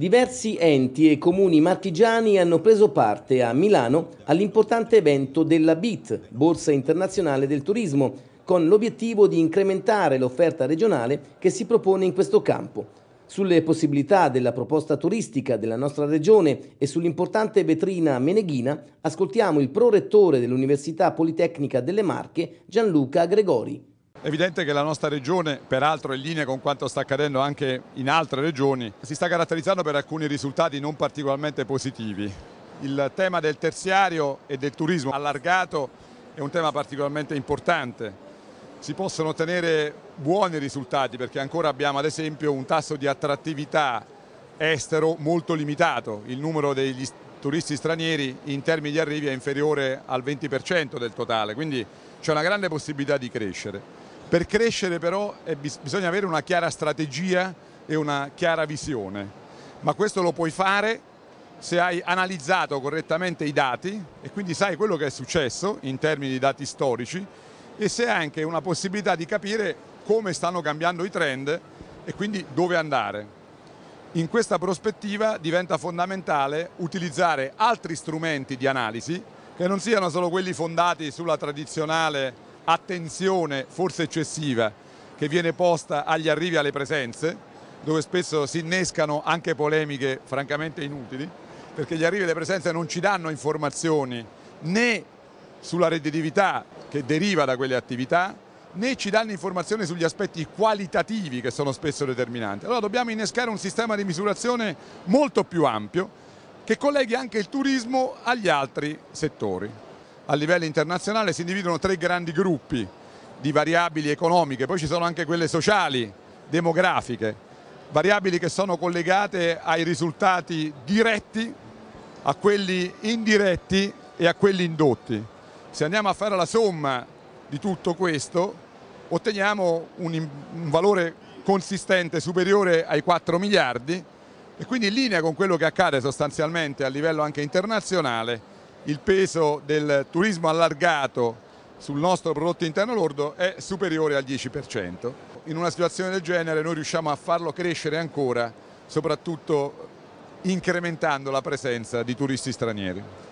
Diversi enti e comuni marchigiani hanno preso parte a Milano all'importante evento della BIT, Borsa Internazionale del Turismo, con l'obiettivo di incrementare l'offerta regionale che si propone in questo campo. Sulle possibilità della proposta turistica della nostra regione e sull'importante vetrina meneghina ascoltiamo il prorettore dell'Università Politecnica delle Marche Gianluca Gregori. È evidente che la nostra regione, peraltro in linea con quanto sta accadendo anche in altre regioni, si sta caratterizzando per alcuni risultati non particolarmente positivi. Il tema del terziario e del turismo allargato è un tema particolarmente importante. Si possono ottenere buoni risultati perché ancora abbiamo ad esempio un tasso di attrattività estero molto limitato, il numero degli turisti stranieri in termini di arrivi è inferiore al 20% del totale, quindi c'è una grande possibilità di crescere. Per crescere però eh, bisogna avere una chiara strategia e una chiara visione, ma questo lo puoi fare se hai analizzato correttamente i dati e quindi sai quello che è successo in termini di dati storici e se hai anche una possibilità di capire come stanno cambiando i trend e quindi dove andare. In questa prospettiva diventa fondamentale utilizzare altri strumenti di analisi che non siano solo quelli fondati sulla tradizionale attenzione forse eccessiva che viene posta agli arrivi e alle presenze, dove spesso si innescano anche polemiche francamente inutili, perché gli arrivi e le presenze non ci danno informazioni né sulla redditività che deriva da quelle attività, né ci danno informazioni sugli aspetti qualitativi che sono spesso determinanti. Allora dobbiamo innescare un sistema di misurazione molto più ampio che colleghi anche il turismo agli altri settori a livello internazionale si individuano tre grandi gruppi di variabili economiche, poi ci sono anche quelle sociali, demografiche, variabili che sono collegate ai risultati diretti, a quelli indiretti e a quelli indotti. Se andiamo a fare la somma di tutto questo otteniamo un, un valore consistente superiore ai 4 miliardi e quindi in linea con quello che accade sostanzialmente a livello anche internazionale il peso del turismo allargato sul nostro prodotto interno lordo è superiore al 10%. In una situazione del genere noi riusciamo a farlo crescere ancora, soprattutto incrementando la presenza di turisti stranieri.